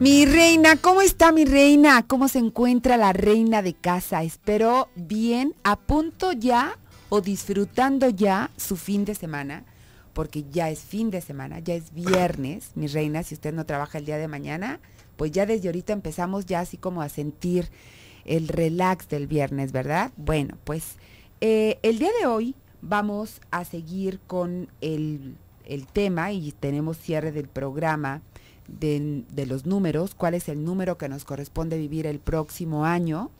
Mi reina, ¿cómo está mi reina? ¿Cómo se encuentra la reina de casa? Espero bien, a punto ya o disfrutando ya su fin de semana, porque ya es fin de semana, ya es viernes, mi reina, si usted no trabaja el día de mañana, pues ya desde ahorita empezamos ya así como a sentir el relax del viernes, ¿verdad? Bueno, pues eh, el día de hoy vamos a seguir con el, el tema y tenemos cierre del programa de, los números, cuál es el número que nos corresponde vivir el próximo año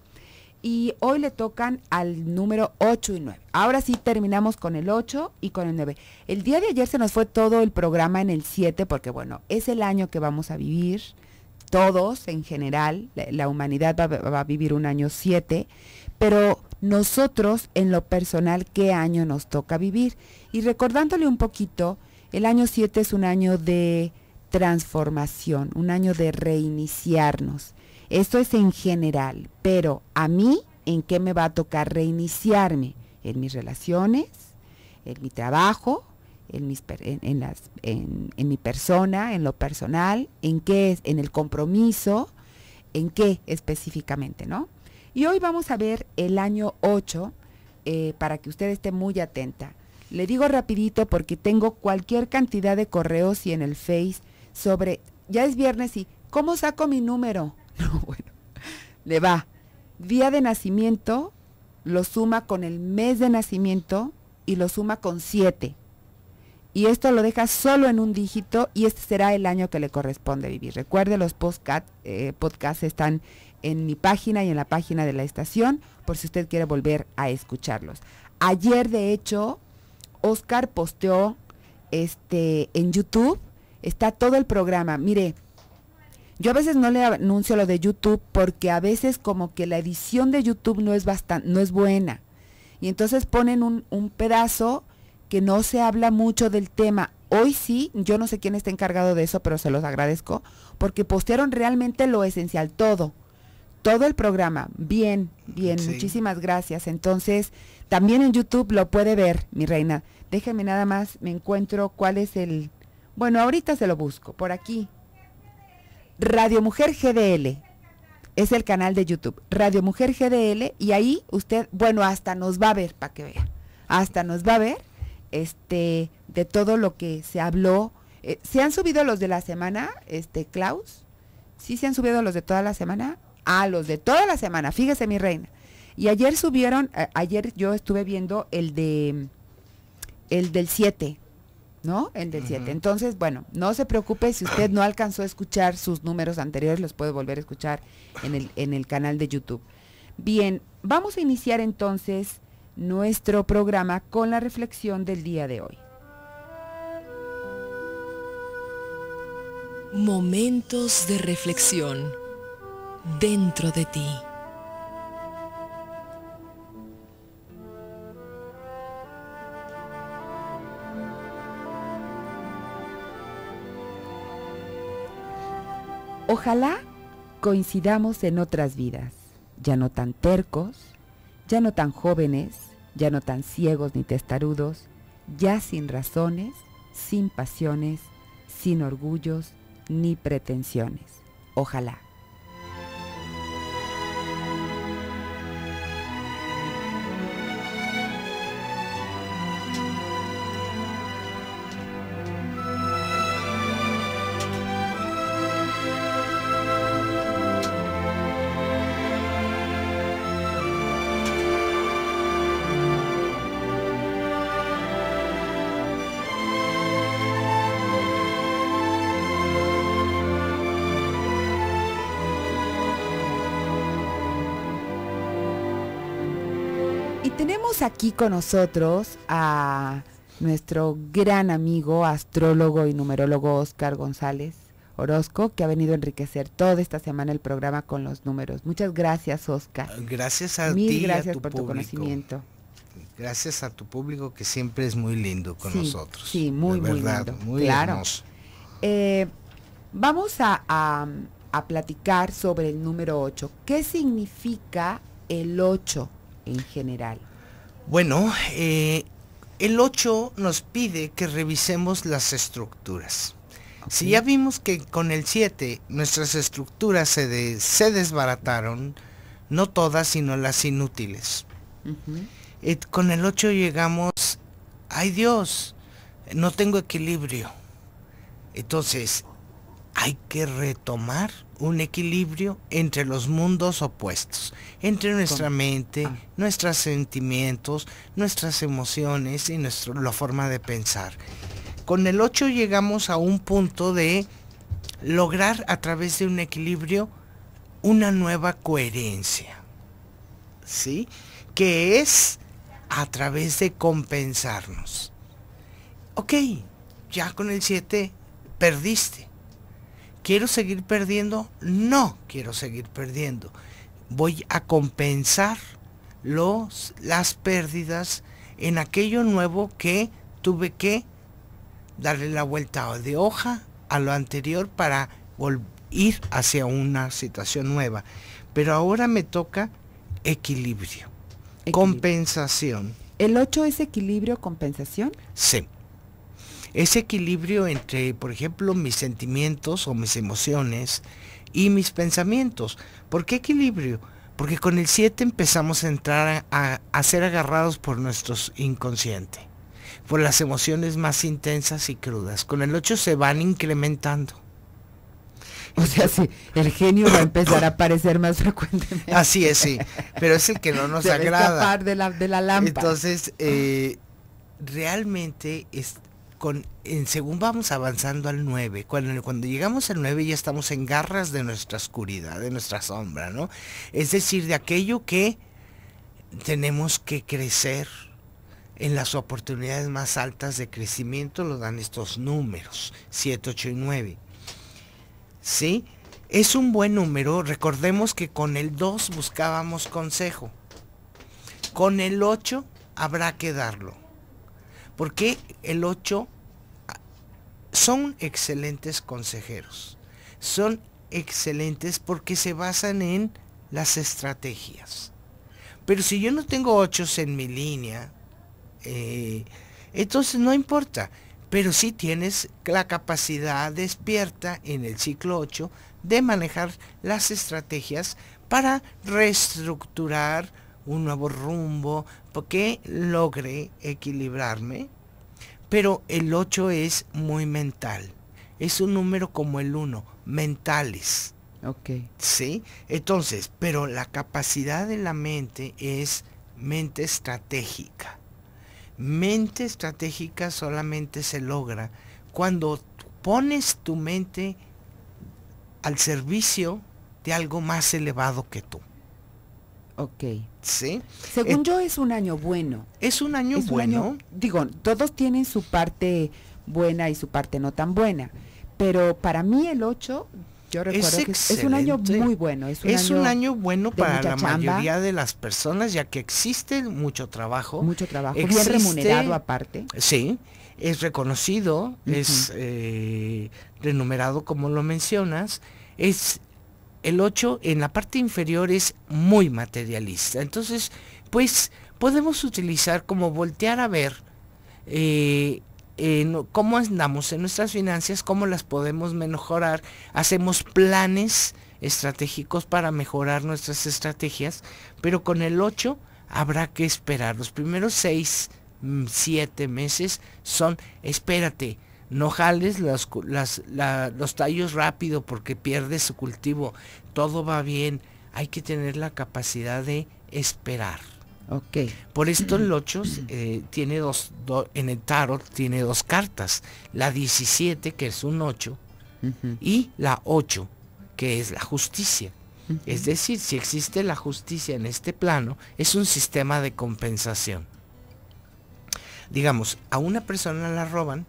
y hoy le tocan al número 8 y 9. Ahora sí terminamos con el 8 y con el 9. El día de ayer se nos fue todo el programa en el 7 porque bueno, es el año que vamos a vivir, todos en general, la, humanidad va, va, a vivir un año 7, pero nosotros en lo personal, ¿qué año nos toca vivir? Y recordándole un poquito, el año 7 es un año de transformación, un año de reiniciarnos. Esto es en general, pero a mí, ¿en qué me va a tocar reiniciarme? En mis relaciones, en mi trabajo, en, mis, en, en, las, en, mi persona, en lo personal, en qué es, en el compromiso, en qué específicamente, ¿no? Y hoy vamos a ver el año 8 eh, para que usted esté muy atenta. Le digo rapidito porque tengo cualquier cantidad de correos y en el Face sobre, ya es viernes y, ¿cómo saco mi número? No, bueno, le va. Día de nacimiento, lo suma con el mes de nacimiento y lo suma con siete. Y esto lo deja solo en un dígito y este será el año que le corresponde vivir. Recuerde, los podcast, eh, podcasts están en mi página y en la página de la estación por si usted quiere volver a escucharlos. Ayer, de hecho, Oscar posteó este, en YouTube Está todo el programa. Mire, yo a veces no le anuncio lo de YouTube porque a veces como que la edición de YouTube no es bastante, no es buena. Y entonces ponen un, pedazo que no se habla mucho del tema. Hoy sí, yo no sé quién está encargado de eso, pero se los agradezco, porque postearon realmente lo esencial, todo todo el programa. Bien, bien, muchísimas gracias. Entonces, también en YouTube lo puede ver, mi reina. Déjeme nada más, me encuentro cuál es el, bueno, ahorita se lo busco, por aquí. Radio Mujer GDL es el canal de YouTube. Radio Mujer GDL y ahí usted, bueno, hasta nos va a ver para que vea. Hasta nos va a ver este de todo lo que se habló. Eh, ¿Se han subido los de la semana, este Klaus? ¿Sí se han subido los de toda la semana? Ah, los de toda la semana, fíjese mi reina. Y ayer subieron, eh, ayer yo estuve viendo el de el del 7, ¿no? El del 7. Entonces, bueno, no se preocupe si usted no alcanzó a escuchar sus números anteriores, los puede volver a escuchar en el, en el canal de YouTube. Bien, vamos a iniciar entonces nuestro programa con la reflexión del día de hoy. Momentos de reflexión dentro de ti. Ojalá coincidamos en otras vidas, ya no tan tercos, ya no tan jóvenes, ya no tan ciegos ni testarudos, ya sin razones, sin pasiones, sin orgullos ni pretensiones. Ojalá. aquí con nosotros a nuestro gran amigo, astrólogo y numerólogo Oscar González Orozco, que ha venido a enriquecer toda esta semana el programa con los números. Muchas gracias, Oscar. Gracias a Mil ti gracias por tu conocimiento. Gracias a tu público que siempre es muy lindo con nosotros. Sí, muy, muy lindo. claro. Eh, vamos a, a, a platicar sobre el número 8. ¿Qué significa el 8 en general? Bueno, eh, el 8 nos pide que revisemos las estructuras. Si ya vimos que con el 7 nuestras estructuras se, desbarataron, no todas, sino las inútiles. Eh, con el 8 llegamos, ay Dios, no tengo equilibrio. Entonces, hay que retomar un equilibrio entre los mundos opuestos, entre nuestra mente, ah. nuestros sentimientos, nuestras emociones y nuestra la forma de pensar. Con el 8 llegamos a un punto de lograr a través de un equilibrio una nueva coherencia. ¿Sí? Que es a través de compensarnos. Ok, ya con el 7 perdiste. ¿Quiero seguir perdiendo? No quiero seguir perdiendo. Voy a compensar los, las pérdidas en aquello nuevo que tuve que darle la vuelta de hoja a lo anterior para ir hacia una situación nueva. Pero ahora me toca equilibrio, equilibrio. compensación. ¿El 8 es equilibrio, compensación? Sí ese equilibrio entre, por ejemplo, mis sentimientos o mis emociones y mis pensamientos. ¿Por qué equilibrio? Porque con el 7 empezamos a entrar a, ser agarrados por nuestro inconsciente, por las emociones más intensas y crudas. Con el 8 se van incrementando. O sea, sí, el genio va a empezar a aparecer más frecuentemente. Así es, sí, pero es el que no nos agrada. de la, de la lámpara. Entonces, eh, realmente es, según vamos avanzando al 9, cuando, cuando llegamos al 9 ya estamos en garras de nuestra oscuridad, de nuestra sombra, ¿no? Es decir, de aquello que tenemos que crecer. En las oportunidades más altas de crecimiento lo dan estos números, 7, 8 y 9. ¿Sí? Es un buen número. Recordemos que con el 2 buscábamos consejo. Con el 8 habrá que darlo. Porque el 8 ah, son excelentes consejeros. Son excelentes porque se basan en las estrategias. Pero si yo no tengo 8 en mi línea, eh, entonces no importa. Pero si tienes la capacidad despierta en el ciclo 8 de manejar las estrategias para reestructurar un nuevo rumbo, porque logré equilibrarme. Pero el 8 es muy mental. Es un número como el 1, mentales. Ok. Sí, entonces, pero la capacidad de la mente es mente estratégica. Mente estratégica solamente se logra cuando pones tu mente al servicio de algo más elevado que tú. Ok. Sí. Según yo es un año bueno. Es un año bueno. digo, todos tienen su parte buena y su parte no tan buena, pero para mí el 8 yo recuerdo es que es un año muy bueno. Es un, año, bueno para la mayoría de las personas, ya que existe mucho trabajo. Mucho trabajo, Es remunerado aparte. Sí, es reconocido, es eh, renumerado como lo mencionas, es el 8 en la parte inferior es muy materialista. Entonces, pues podemos utilizar como voltear a ver eh, cómo andamos en nuestras finanzas, cómo las podemos mejorar, hacemos planes estratégicos para mejorar nuestras estrategias, pero con el 8 habrá que esperar. Los primeros 6, 7 mm, meses son, espérate, no jales los tallos rápido porque pierdes su cultivo. Todo va bien. Hay que tener la capacidad de esperar. Okay. Por esto el 8 eh, tiene dos, en el tarot tiene dos cartas. La 17, que es un 8, y la 8, que es la justicia. Es decir, si existe la justicia en este plano, es un sistema de compensación. Digamos, a una persona la roban,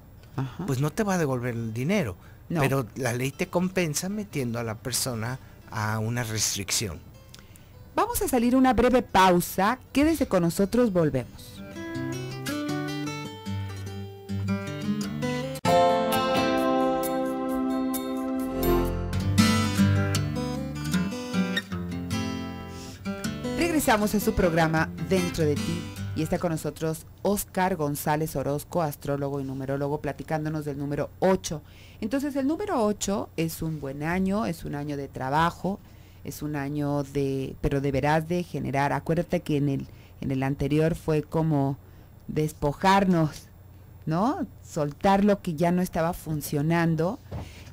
pues no te va a devolver el dinero. Pero la ley te compensa metiendo a la persona a una restricción. Vamos a salir una breve pausa. Quédese con nosotros, volvemos. Regresamos a su programa Dentro de ti y está con nosotros Oscar González Orozco, astrólogo y numerólogo, platicándonos del número 8. Entonces el número 8 es un buen año, es un año de trabajo, es un año de, pero deberás de generar, acuérdate que en el, en el anterior fue como despojarnos, ¿no? Soltar lo que ya no estaba funcionando.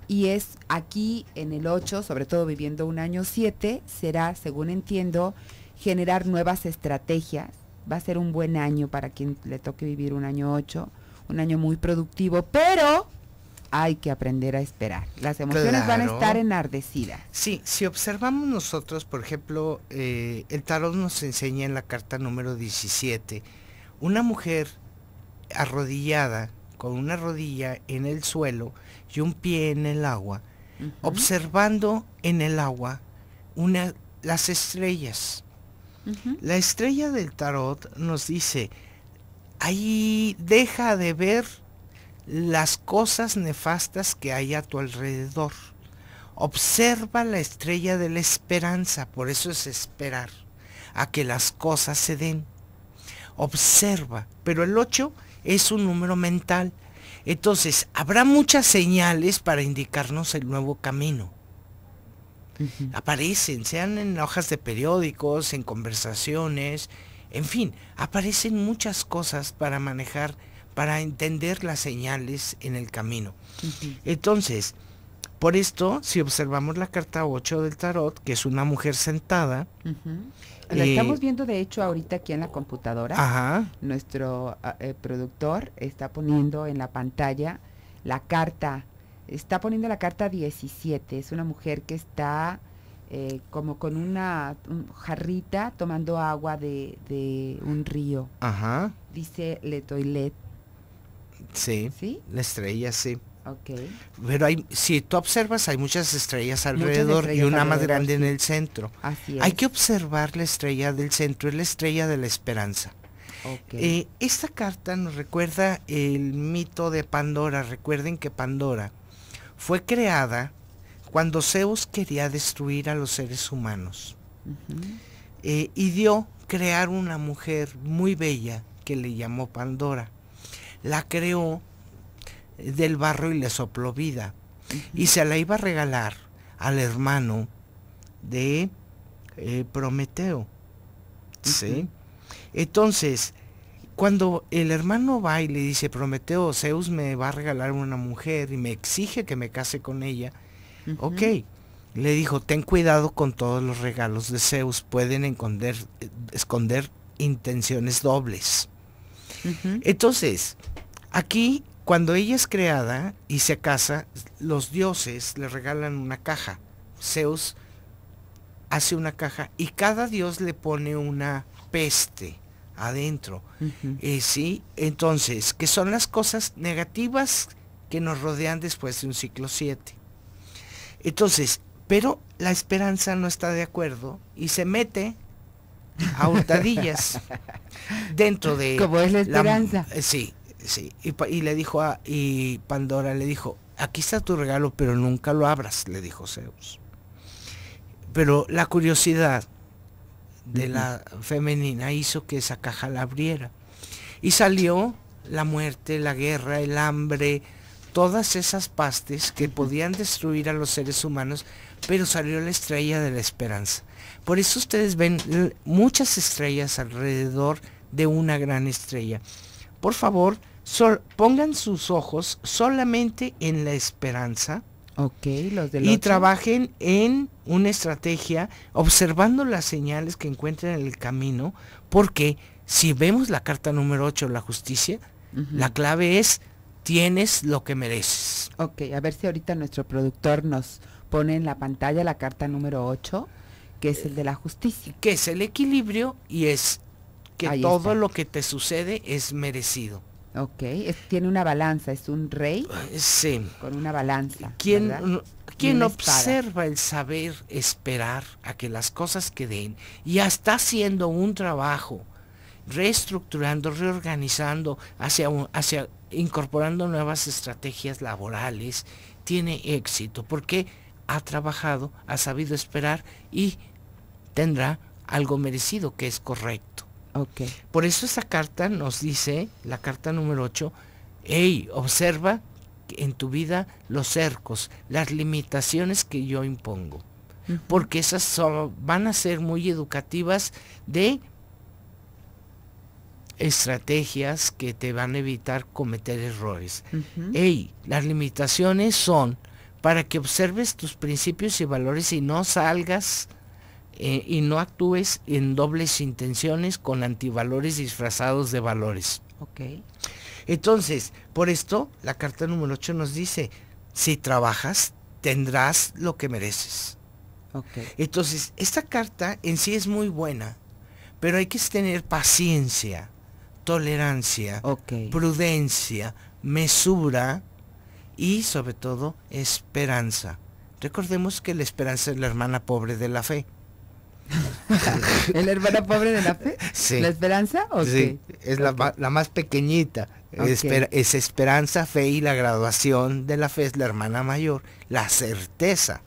Y es aquí en el 8, sobre todo viviendo un año 7, será, según entiendo, generar nuevas estrategias, va a ser un buen año para quien le toque vivir un año 8, un año muy productivo, pero hay que aprender a esperar. Las emociones van a estar enardecidas. Sí, si observamos nosotros, por ejemplo, eh, el tarot nos enseña en la carta número 17, una mujer arrodillada, con una rodilla en el suelo y un pie en el agua, observando en el agua una, las estrellas. La estrella del tarot nos dice, ahí deja de ver las cosas nefastas que hay a tu alrededor. Observa la estrella de la esperanza, por eso es esperar a que las cosas se den. Observa, pero el 8 es un número mental. Entonces, habrá muchas señales para indicarnos el nuevo camino. Aparecen, sean en hojas de periódicos, en conversaciones, en fin, aparecen muchas cosas para manejar, para entender las señales en el camino. Entonces, por esto, si observamos la carta 8 del tarot, que es una mujer sentada, La eh, estamos viendo de hecho ahorita aquí en la computadora. Nuestro eh, productor está poniendo en la pantalla la carta está poniendo la carta 17, es una mujer que está eh, como con una jarrita tomando agua de, un río. Ajá. Dice Le Toilet. Sí. ¿Sí? La estrella, sí. Okay. Pero hay, si tú observas, hay muchas estrellas alrededor y una más grande en el centro. Así es. Hay que observar la estrella del centro, es la estrella de la esperanza. Okay. Eh, esta carta nos recuerda el mito de Pandora. Recuerden que Pandora fue creada cuando Zeus quería destruir a los seres humanos. Eh, y dio crear una mujer muy bella que le llamó Pandora. La creó del barro y le sopló vida. Y se la iba a regalar al hermano de eh, Prometeo. ¿Sí? Entonces, cuando el hermano va y le dice, Prometeo, Zeus me va a regalar una mujer y me exige que me case con ella, ok, le dijo, ten cuidado con todos los regalos de Zeus, pueden esconder, intenciones dobles. Entonces, aquí, cuando ella es creada y se casa, los dioses le regalan una caja. Zeus hace una caja y cada dios le pone una peste adentro. Eh, sí, entonces, ¿qué son las cosas negativas que nos rodean después de un ciclo 7. Entonces, pero la esperanza no está de acuerdo y se mete a hurtadillas dentro de... Como es la esperanza. Eh, sí, sí. Y, y, le dijo a... Y Pandora le dijo, aquí está tu regalo, pero nunca lo abras, le dijo Zeus. Pero la curiosidad de la femenina hizo que esa caja la abriera. Y salió la muerte, la guerra, el hambre, todas esas pastes que podían destruir a los seres humanos, pero salió la estrella de la esperanza. Por eso ustedes ven muchas estrellas alrededor de una gran estrella. Por favor, sol pongan sus ojos solamente en la esperanza, y trabajen en una estrategia observando las señales que encuentren en el camino, porque si vemos la carta número 8, la justicia, la clave es tienes lo que mereces. Ok, a ver si ahorita nuestro productor nos pone en la pantalla la carta número 8, que es el de la justicia. Que es el equilibrio y es que todo lo que te sucede es merecido. Ok, tiene una balanza, es un rey con una balanza. Quien, observa el saber esperar a que las cosas queden y está haciendo un trabajo, reestructurando, reorganizando, hacia, hacia incorporando nuevas estrategias laborales, tiene éxito porque ha trabajado, ha sabido esperar y tendrá algo merecido que es correcto. Por eso esa carta nos dice, la carta número 8, hey, observa en tu vida los cercos, las limitaciones que yo impongo, porque esas van a ser muy educativas de estrategias que te van a evitar cometer errores. Ey las limitaciones son para que observes tus principios y valores y no salgas eh, y no actúes en dobles intenciones con antivalores disfrazados de valores. Ok. Entonces, por esto, la carta número 8 nos dice, si trabajas, tendrás lo que mereces. Okay. Entonces, esta carta en sí es muy buena, pero hay que tener paciencia, tolerancia, prudencia, mesura y sobre todo esperanza. Recordemos que la esperanza es la hermana pobre de la fe. ¿El hermana pobre de la fe? ¿La esperanza? ¿o sí, es la, más pequeñita. es esperanza, fe y la graduación de la fe es la hermana mayor. La certeza.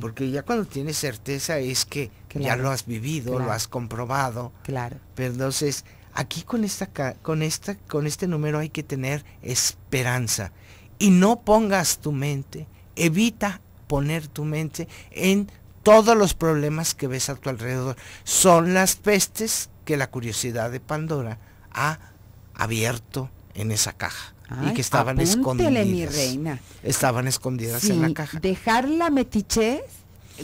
Porque ya cuando tienes certeza es que ya lo has vivido, lo has comprobado. Claro. Pero entonces, aquí con esta con esta con este número hay que tener esperanza y no pongas tu mente, evita poner tu mente en todos los problemas que ves a tu alrededor son las pestes que la curiosidad de Pandora ha abierto en esa caja. y que estaban escondidas. mi reina. Estaban escondidas en la caja. Dejar la metichez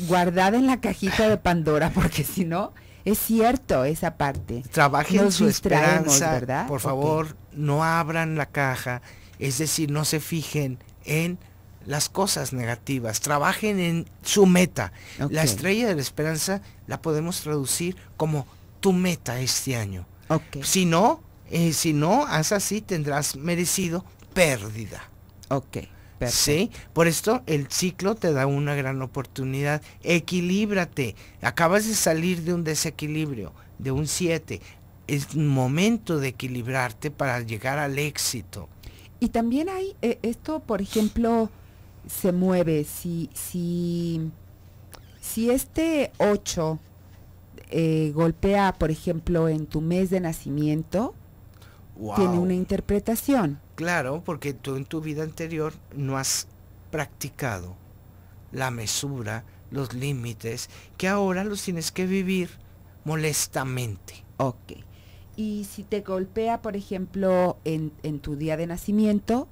guardada en la cajita de Pandora, porque si no, es cierto esa parte. Trabajen en su esperanza, ¿verdad? por favor, no abran la caja, es decir, no se fijen en las cosas negativas, trabajen en su meta. La estrella de la esperanza la podemos traducir como tu meta este año. Si no, eh, si no, haz así, tendrás merecido pérdida. Ok. Sí, por esto el ciclo te da una gran oportunidad. Equilíbrate. Acabas de salir de un desequilibrio, de un 7. Es momento de equilibrarte para llegar al éxito. Y también hay eh, esto, por ejemplo, se mueve, si, si, si este 8 eh, golpea, por ejemplo, en tu mes de nacimiento, tiene una interpretación. Claro, porque tú en tu vida anterior no has practicado la mesura, los límites, que ahora los tienes que vivir molestamente. Ok. Y si te golpea, por ejemplo, en, en tu día de nacimiento,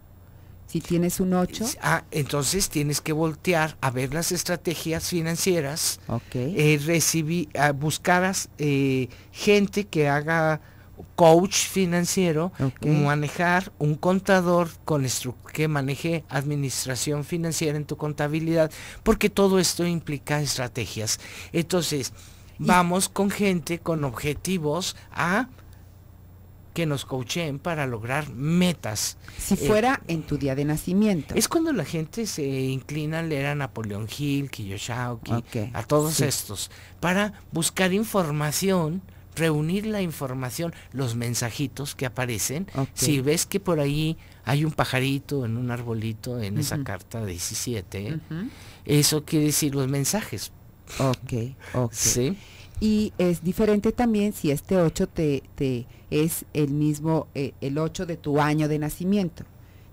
si tienes un 8. Ah, entonces tienes que voltear a ver las estrategias financieras, ok eh, recibí a ah, buscar eh, gente que haga coach financiero, manejar un contador con que maneje administración financiera en tu contabilidad, porque todo esto implica estrategias. Entonces, vamos con gente con objetivos a que nos coacheen para lograr metas. Si eh, fuera en tu día de nacimiento. Es cuando la gente se inclina a leer a Napoleón Hill, Kiyosaki, a todos estos, para buscar información reunir la información, los mensajitos que aparecen. Si ves que por ahí hay un pajarito en un arbolito en esa carta 17, eso quiere decir los mensajes. Ok, ok. ¿Sí? y es diferente también si este 8 te, te es el mismo, eh, el 8 de tu año de nacimiento.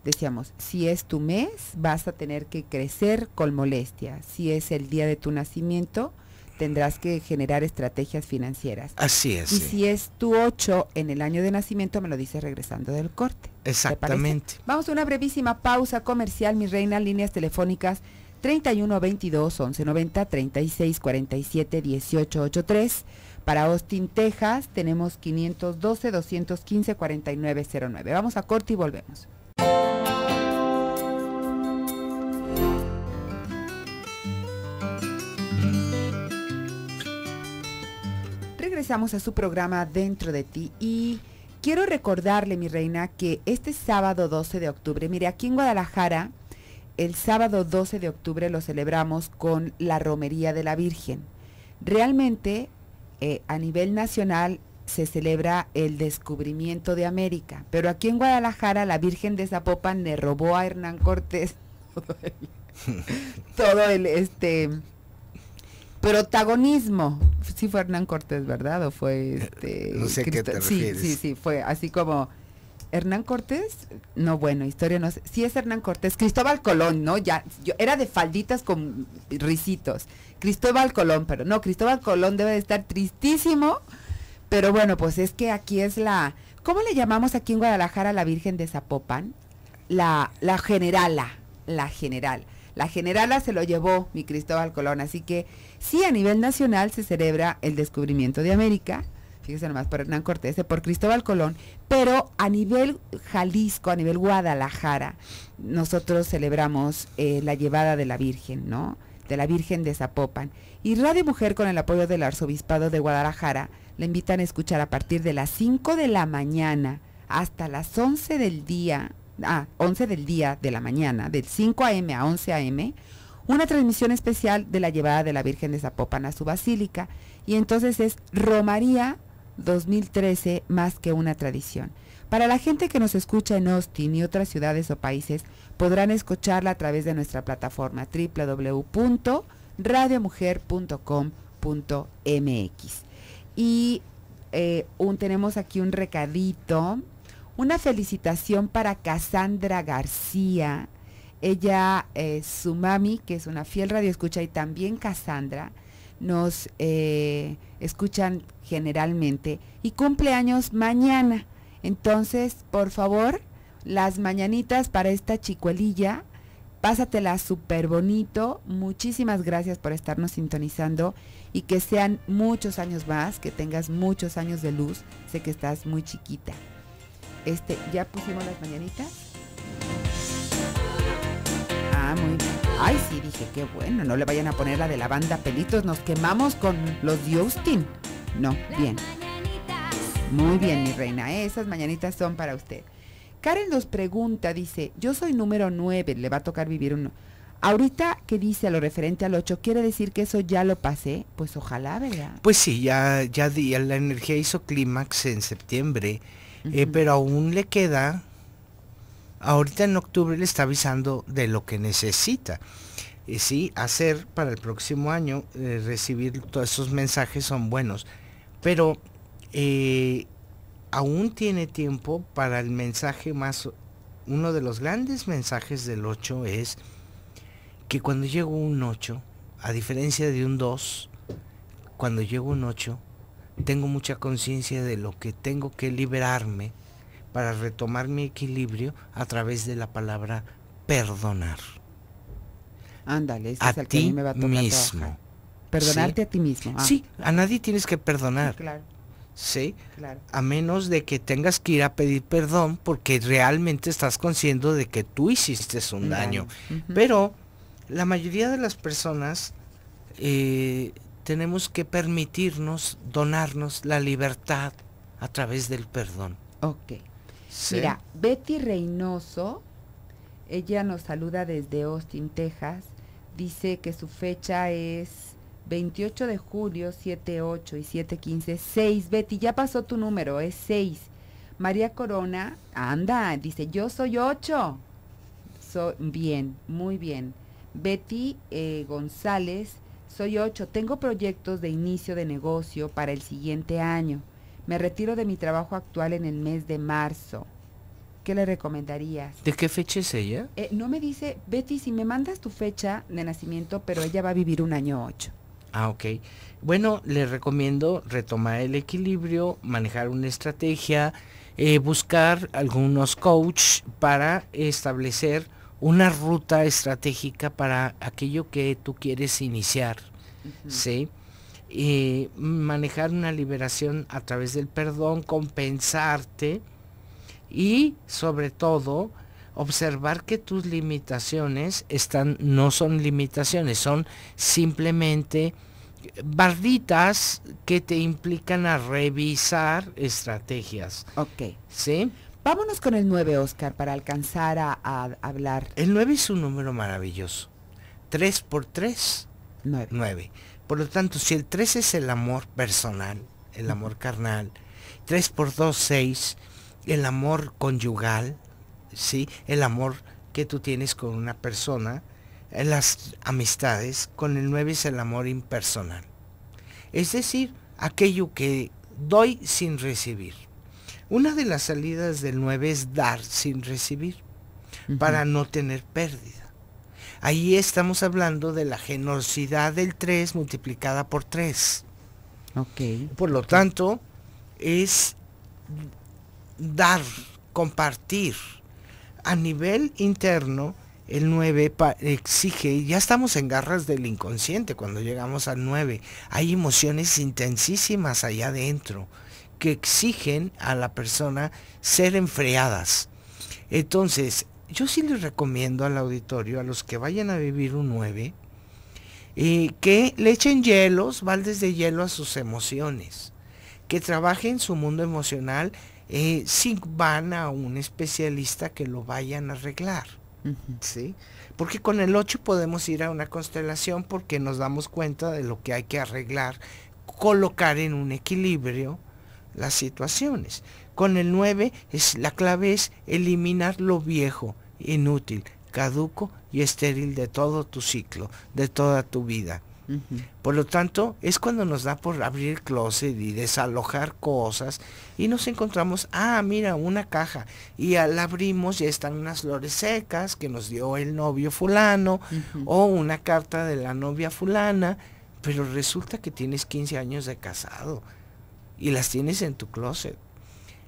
Decíamos, si es tu mes, vas a tener que crecer con molestia. Si es el día de tu nacimiento, tendrás que generar estrategias financieras. Así es. Y si es tu 8 en el año de nacimiento, me lo dices regresando del corte. Exactamente. Vamos a una brevísima pausa comercial, mi reina, líneas telefónicas 31 22 11 90 36 47 18 83. Para Austin, Texas, tenemos 512 215 49 09. Vamos a corte y volvemos. Regresamos a su programa Dentro de ti y quiero recordarle, mi reina, que este sábado 12 de octubre, mire, aquí en Guadalajara, el sábado 12 de octubre lo celebramos con la Romería de la Virgen. Realmente, eh, a nivel nacional se celebra el descubrimiento de América, pero aquí en Guadalajara la Virgen de Zapopan le robó a Hernán Cortés todo el, este protagonismo. Sí fue Hernán Cortés, ¿verdad? O fue eh, este, No sé qué Sí, sí, sí, fue así como Hernán Cortés, no bueno, historia no sé. Sí es Hernán Cortés, Cristóbal Colón, ¿no? Ya, yo era de falditas con risitos. Cristóbal Colón, pero no, Cristóbal Colón debe de estar tristísimo. Pero bueno, pues es que aquí es la. ¿Cómo le llamamos aquí en Guadalajara a la Virgen de Zapopan? La, la generala, la general. La generala se lo llevó mi Cristóbal Colón. Así que sí, a nivel nacional se celebra el descubrimiento de América fíjese nomás, por Hernán Cortés, por Cristóbal Colón, pero a nivel Jalisco, a nivel Guadalajara, nosotros celebramos eh, la llevada de la Virgen, ¿no? De la Virgen de Zapopan. Y Radio Mujer, con el apoyo del Arzobispado de Guadalajara, le invitan a escuchar a partir de las 5 de la mañana hasta las 11 del día, ah, 11 del día de la mañana, del 5 a.m. a 11 a.m., una transmisión especial de la llevada de la Virgen de Zapopan a su basílica. Y entonces es Romaría 2013 más que una tradición. Para la gente que nos escucha en Austin y otras ciudades o países, podrán escucharla a través de nuestra plataforma www.radiomujer.com.mx. Y eh, un, tenemos aquí un recadito, una felicitación para Cassandra García. Ella, es eh, su mami, que es una fiel radioescucha, y también Cassandra, nos eh, escuchan generalmente y cumpleaños mañana. Entonces, por favor, las mañanitas para esta chicuelilla, pásatela súper bonito. Muchísimas gracias por estarnos sintonizando y que sean muchos años más, que tengas muchos años de luz. Sé que estás muy chiquita. Este, ¿ya pusimos las mañanitas? Ah, muy bien. Ay, sí, dije, qué bueno, no le vayan a poner la de la banda Pelitos, nos quemamos con los de Austin. No, bien. Muy bien, mi reina, esas mañanitas son para usted. Karen nos pregunta, dice, yo soy número 9, le va a tocar vivir uno. Ahorita que dice a lo referente al 8, ¿quiere decir que eso ya lo pasé? Pues ojalá, ¿verdad? Pues sí, ya, ya, la energía hizo clímax en septiembre, eh, pero aún le queda ahorita en octubre le está avisando de lo que necesita. Y sí, hacer para el próximo año, eh, recibir todos esos mensajes son buenos, pero eh, aún tiene tiempo para el mensaje más, uno de los grandes mensajes del 8 es que cuando llego un 8, a diferencia de un 2, cuando llego un 8, tengo mucha conciencia de lo que tengo que liberarme para retomar mi equilibrio a través de la palabra perdonar. Ándale, a ti me va a mismo. Perdonarte a ti mismo. Ah. Sí, a nadie tienes que perdonar. Sí, claro. ¿sí? A menos de que tengas que ir a pedir perdón porque realmente estás consciente de que tú hiciste un daño. Pero la mayoría de las personas eh, tenemos que permitirnos, donarnos la libertad a través del perdón. Ok. Mira, Betty Reynoso, ella nos saluda desde Austin, Texas. Dice que su fecha es 28 de julio, 78 y 15, 6. Betty, ya pasó tu número, es 6. María Corona, anda, dice, yo soy 8. bien, muy bien. Betty eh, González, soy 8. Tengo proyectos de inicio de negocio para el siguiente año. Me retiro de mi trabajo actual en el mes de marzo. ¿Qué le recomendarías? ¿De qué fecha es ella? Eh, no me dice, Betty, si me mandas tu fecha de nacimiento, pero ella va a vivir un año ocho. Ah, ok. Bueno, le recomiendo retomar el equilibrio, manejar una estrategia, eh, buscar algunos coach para establecer una ruta estratégica para aquello que tú quieres iniciar, ¿sí? y eh, manejar una liberación a través del perdón, compensarte y sobre todo observar que tus limitaciones están, no son limitaciones, son simplemente barditas que te implican a revisar estrategias. Ok. ¿Sí? Vámonos con el 9, Oscar, para alcanzar a, a hablar. El 9 es un número maravilloso. 3 por 3, 9. 9. Por lo tanto, si el 3 es el amor personal, el amor carnal, 3 por 2, 6, el amor conyugal, el amor que tú tienes con una persona, eh, las amistades, con el 9 es el amor impersonal. Es decir, aquello que doy sin recibir. Una de las salidas del 9 es dar sin recibir, para no tener pérdida. Ahí estamos hablando de la generosidad del 3 multiplicada por 3. Por lo tanto, es dar, compartir. A nivel interno, el 9 exige, ya estamos en garras del inconsciente cuando llegamos al 9. Hay emociones intensísimas allá adentro que exigen a la persona ser enfriadas. Entonces, yo sí les recomiendo al auditorio, a los que vayan a vivir un 9, eh, que le echen hielos, valdes de hielo a sus emociones, que trabajen su mundo emocional eh, sin van a un especialista que lo vayan a arreglar. ¿Sí? Porque con el 8 podemos ir a una constelación porque nos damos cuenta de lo que hay que arreglar, colocar en un equilibrio las situaciones. Con el 9 es, la clave es eliminar lo viejo, inútil, caduco y estéril de todo tu ciclo, de toda tu vida. Por lo tanto, es cuando nos da por abrir closet y desalojar cosas y nos encontramos, ah, mira, una caja. Y al abrimos ya están unas flores secas que nos dio el novio fulano o una carta de la novia fulana, pero resulta que tienes 15 años de casado y las tienes en tu closet.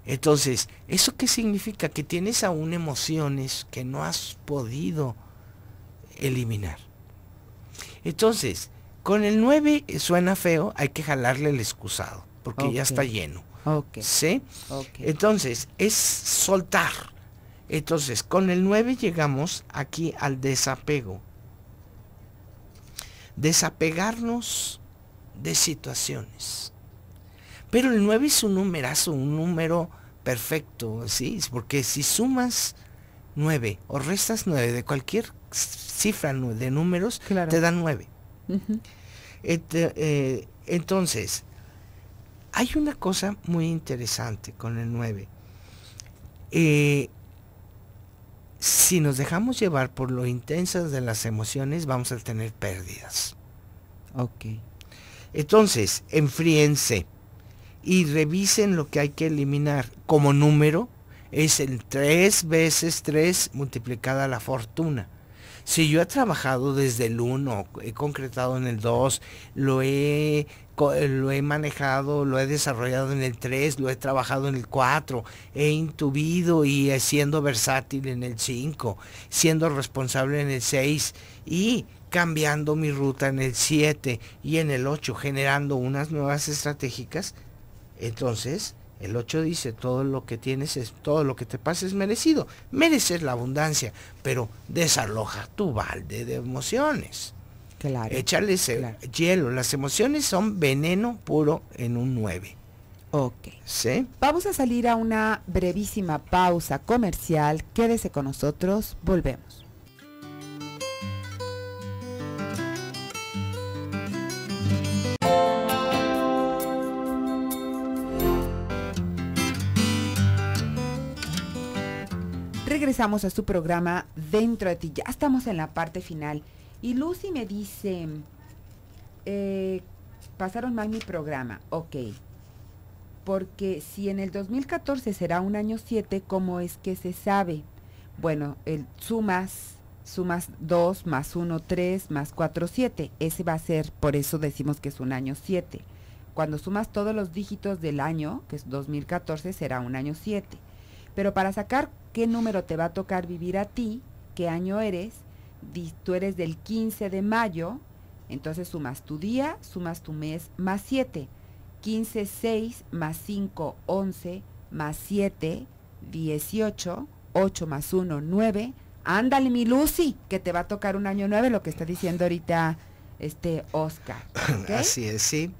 Entonces, ¿eso qué significa? Que tienes aún emociones que no has podido eliminar. Entonces, con el 9 suena feo, hay que jalarle el excusado, porque ya está lleno. ¿Sí? Entonces, es soltar. Entonces, con el 9 llegamos aquí al desapego. Desapegarnos de situaciones. Pero el 9 es un numerazo, un número perfecto, ¿sí? Porque si sumas 9 o restas 9 de cualquier cifra de números, te dan 9. Eh, entonces, hay una cosa muy interesante con el 9. Eh, si nos dejamos llevar por lo intensas de las emociones, vamos a tener pérdidas. Ok. Entonces, enfríense y revisen lo que hay que eliminar como número es el 3 veces 3 multiplicada la fortuna. Si yo he trabajado desde el 1, he concretado en el 2, lo he, lo he manejado, lo he desarrollado en el 3, lo he trabajado en el 4, he intubido y siendo versátil en el 5, siendo responsable en el 6 y cambiando mi ruta en el 7 y en el 8, generando unas nuevas estratégicas, entonces, el 8 dice, todo lo que tienes es, todo lo que te pasa es merecido. Mereces la abundancia, pero desaloja tu balde de emociones. Claro. Échale hielo. Las emociones son veneno puro en un 9. Ok. ¿Sí? Vamos a salir a una brevísima pausa comercial. Quédese con nosotros, volvemos. Regresamos a su programa Dentro de ti. Ya estamos en la parte final. Y Lucy me dice, eh, pasaron mal mi programa. Ok. Porque si en el 2014 será un año 7, ¿cómo es que se sabe? Bueno, el sumas, sumas 2 más 1, 3 más 4, 7. Ese va a ser, por eso decimos que es un año 7. Cuando sumas todos los dígitos del año, que es 2014, será un año 7. Pero para sacar qué número te va a tocar vivir a ti, qué año eres, tú eres del 15 de mayo, entonces sumas tu día, sumas tu mes, más 7. 15, 6, más 5, 11, más 7, 18, 8 más 1, 9. Ándale, mi Lucy, que te va a tocar un año 9, lo que está diciendo ahorita este Oscar. Así es, sí.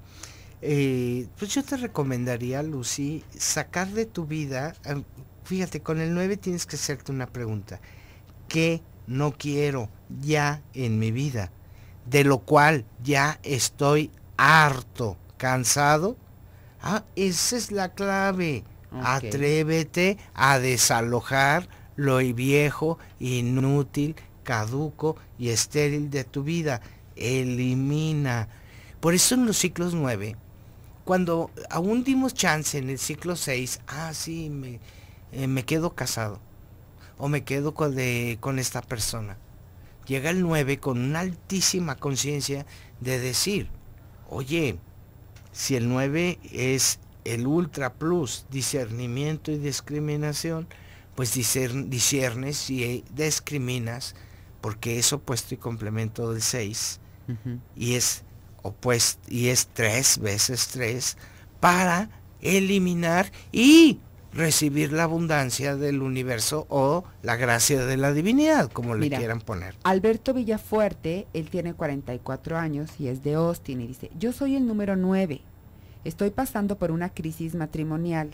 Eh, pues yo te recomendaría, Lucy, sacar de tu vida, Fíjate, con el 9 tienes que hacerte una pregunta. ¿Qué no quiero ya en mi vida? De lo cual ya estoy harto, cansado. Ah, esa es la clave. Atrévete a desalojar lo viejo, inútil, caduco y estéril de tu vida. Elimina. Por eso en los ciclos 9, cuando aún dimos chance en el ciclo 6, ah, sí, me, eh, me quedo casado o me quedo con, con esta persona. Llega el 9 con una altísima conciencia de decir, oye, si el 9 es el ultra plus discernimiento y discriminación, pues disiernes y eh, discriminas, porque es opuesto y complemento del 6, y es opuesto, y es tres veces 3 para eliminar y recibir la abundancia del universo o la gracia de la divinidad, como le quieran poner. Alberto Villafuerte, él tiene 44 años y es de Austin y dice, yo soy el número 9, estoy pasando por una crisis matrimonial.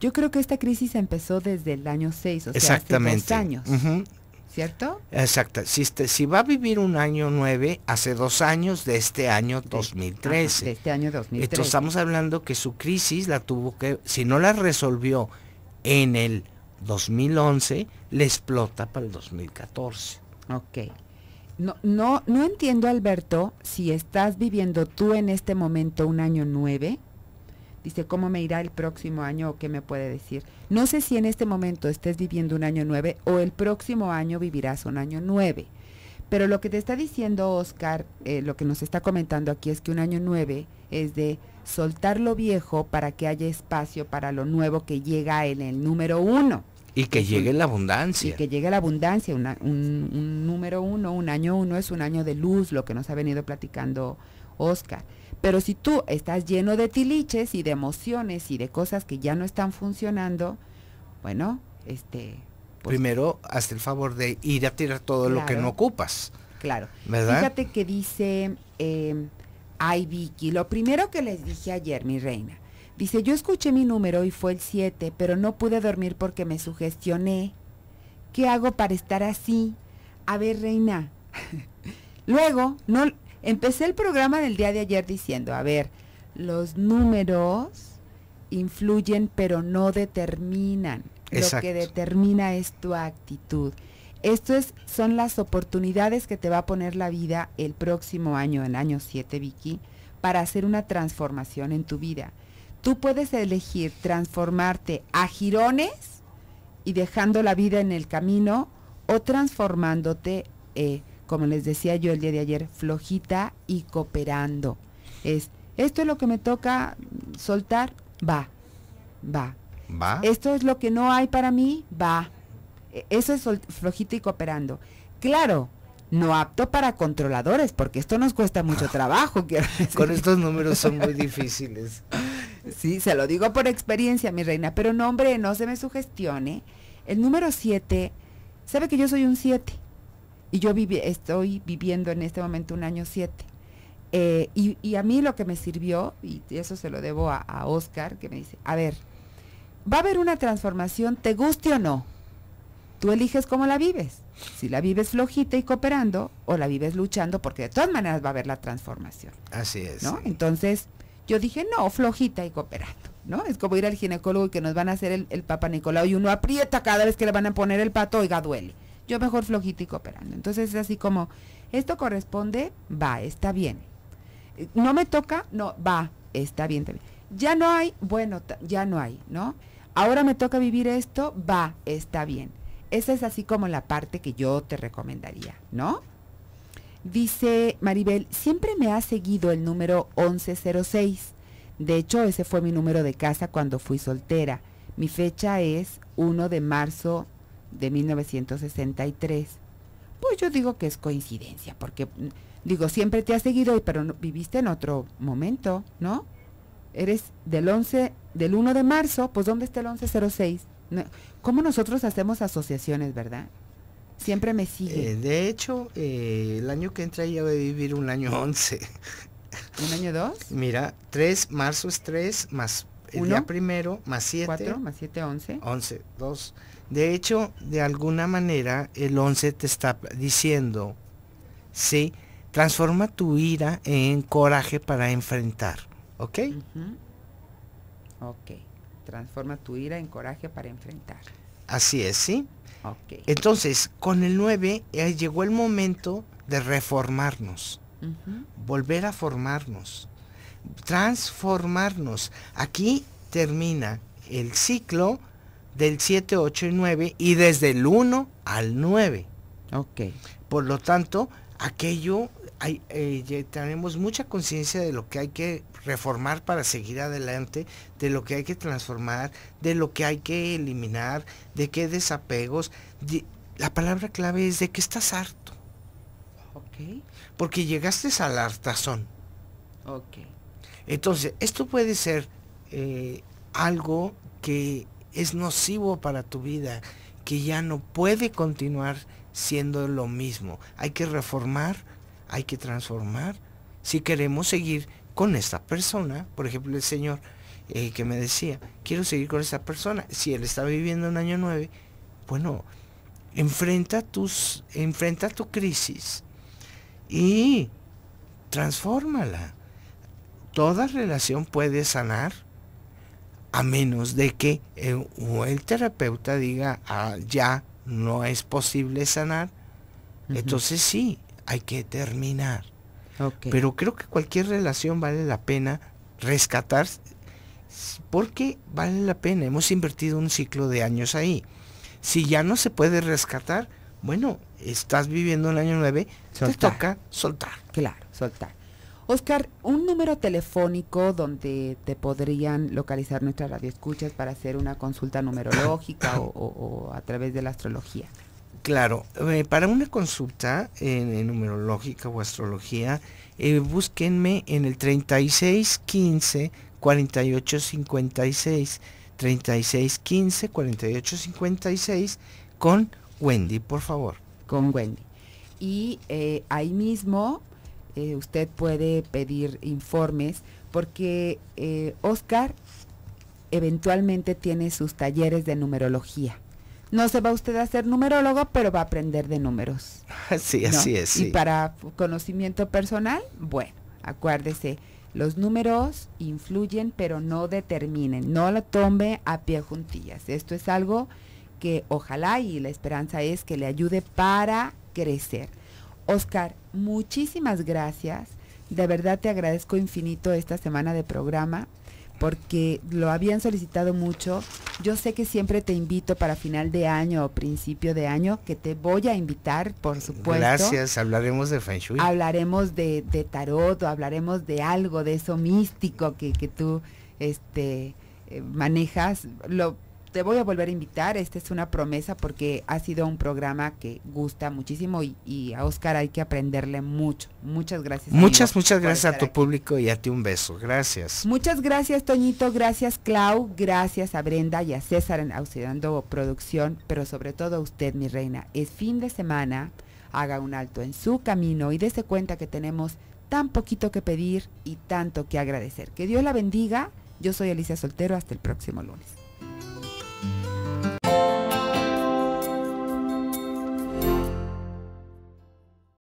Yo creo que esta crisis empezó desde el año 6, o sea, hace dos años. ¿Cierto? Exacto. Si, este, si va a vivir un año nueve, hace dos años de este año 2013. De, este año 2013. Entonces estamos hablando que su crisis la tuvo que, si no la resolvió en el 2011, le explota para el 2014. Ok. No, no, no entiendo, Alberto, si estás viviendo tú en este momento un año nueve... Dice, ¿cómo me irá el próximo año o qué me puede decir? No sé si en este momento estés viviendo un año nueve o el próximo año vivirás un año nueve. Pero lo que te está diciendo Oscar, eh, lo que nos está comentando aquí es que un año nueve es de soltar lo viejo para que haya espacio para lo nuevo que llega en el número uno. Y que llegue la abundancia. Y que llegue la abundancia. un, un, número uno, un año uno es un año de luz, lo que nos ha venido platicando Oscar. Pero si tú estás lleno de tiliches y de emociones y de cosas que ya no están funcionando, bueno, este... Pues primero, haz el favor de ir a tirar todo lo que no ocupas. Claro. ¿verdad? Fíjate que dice, em, ay Vicky, lo primero que les dije ayer, mi reina, dice, yo escuché mi número y fue el 7, pero no pude dormir porque me sugestioné. ¿Qué hago para estar así? A ver, reina. Luego, no, Empecé el programa del día de ayer diciendo, a ver, los números influyen pero no determinan. Lo que determina es tu actitud. Estas son las oportunidades que te va a poner la vida el próximo año, el año 7, Vicky, para hacer una transformación en tu vida. Tú puedes elegir transformarte a girones y dejando la vida en el camino o transformándote eh, como les decía yo el día de ayer, flojita y cooperando. Es, esto es lo que me toca soltar, va, va. ¿Va? Esto es lo que no hay para mí, va. E, eso es flojita y cooperando. Claro, no apto para controladores, porque esto nos cuesta mucho trabajo. Con estos números son muy difíciles. Sí, se lo digo por experiencia, mi reina, pero no, hombre, no se me sugestione. El número 7, sabe que yo soy un 7 y yo estoy viviendo en este momento un año siete. Eh, y, a mí lo que me sirvió, y eso se lo debo a, Oscar, que me dice, a ver, va a haber una transformación, te guste o no, tú eliges cómo la vives, si la vives flojita y cooperando o la vives luchando, porque de todas maneras va a haber la transformación. Así es. ¿no? Entonces yo dije, no, flojita y cooperando. ¿No? Es como ir al ginecólogo y que nos van a hacer el, el Papa Nicolau y uno aprieta cada vez que le van a poner el pato, oiga, duele yo mejor flojito y cooperando. Entonces es así como, esto corresponde, va, está bien. No me toca, no, va, está bien también. Ya no hay, bueno, ya no hay, ¿no? Ahora me toca vivir esto, va, está bien. Esa es así como la parte que yo te recomendaría, ¿no? Dice Maribel, siempre me ha seguido el número 1106. De hecho, ese fue mi número de casa cuando fui soltera. Mi fecha es 1 de marzo de 1963, pues yo digo que es coincidencia, porque mm, digo, siempre te has seguido, pero no, viviste en otro momento, ¿no? Eres del 11, del 1 de marzo, pues ¿dónde está el 1106? 06 ¿Cómo nosotros hacemos asociaciones, verdad? Siempre me sigue. Eh, de hecho, eh, el año que entra ya voy a vivir un año 11. ¿Un año 2? Mira, 3, marzo es 3, más el día primero, más 7. 4, más 7, 11. 11, 2. De hecho, de alguna manera el 11 te está diciendo, ¿sí? Transforma tu ira en coraje para enfrentar, ¿ok? Ok, transforma tu ira en coraje para enfrentar. Así es, ¿sí? Ok. Entonces, con el 9 eh, llegó el momento de reformarnos, volver a formarnos, transformarnos. Aquí termina el ciclo del 7, 8 y 9 y desde el 1 al 9. Ok. Por lo tanto, aquello, eh, tenemos mucha conciencia de lo que hay que reformar para seguir adelante, de lo que hay que transformar, de lo que hay que eliminar, de qué desapegos. la palabra clave es de que estás harto. Ok. Porque llegaste al hartazón. Ok. Entonces, esto puede ser eh, algo que es nocivo para tu vida, que ya no puede continuar siendo lo mismo. Hay que reformar, hay que transformar. Si queremos seguir con esta persona, por ejemplo el Señor eh, que me decía, quiero seguir con esta persona, si él está viviendo un año nueve, bueno, enfrenta, tus, enfrenta tu crisis y transfórmala. Toda relación puede sanar a menos de que eh, el, terapeuta diga, ah, ya no es posible sanar, entonces sí, hay que terminar. Pero creo que cualquier relación vale la pena rescatar porque vale la pena, hemos invertido un ciclo de años ahí. Si ya no se puede rescatar, bueno, estás viviendo el año 9, te toca soltar. Claro, soltar. Oscar, un número telefónico donde te podrían localizar nuestras radioescuchas para hacer una consulta numerológica o, a través de la astrología. Claro, eh, para una consulta en, numerológica o astrología, eh, búsquenme en el 3615 4856, 3615 4856 con Wendy, por favor. Con Wendy. Y eh, ahí mismo eh, usted puede pedir informes porque eh, Oscar eventualmente tiene sus talleres de numerología. No se va usted a ser numerólogo, pero va a aprender de números. así así es. Y para conocimiento personal, bueno, acuérdese, los números influyen, pero no determinen. No la tome a pie juntillas. Esto es algo que ojalá y la esperanza es que le ayude para crecer. Oscar, muchísimas gracias. De verdad te agradezco infinito esta semana de programa porque lo habían solicitado mucho. Yo sé que siempre te invito para final de año o principio de año, que te voy a invitar, por supuesto. Gracias, hablaremos de Feng Shui. Hablaremos de, de tarot o hablaremos de algo de eso místico que, que tú este, eh, manejas. Lo te voy a volver a invitar. Esta es una promesa porque ha sido un programa que gusta muchísimo y, a Oscar hay que aprenderle mucho. Muchas gracias. Muchas, muchas gracias a tu público y a ti un beso. Gracias. Muchas gracias, Toñito. Gracias, Clau. Gracias a Brenda y a César en Auxiliando Producción, pero sobre todo a usted, mi reina. Es fin de semana. Haga un alto en su camino y dése cuenta que tenemos tan poquito que pedir y tanto que agradecer. Que Dios la bendiga. Yo soy Alicia Soltero, hasta el próximo lunes.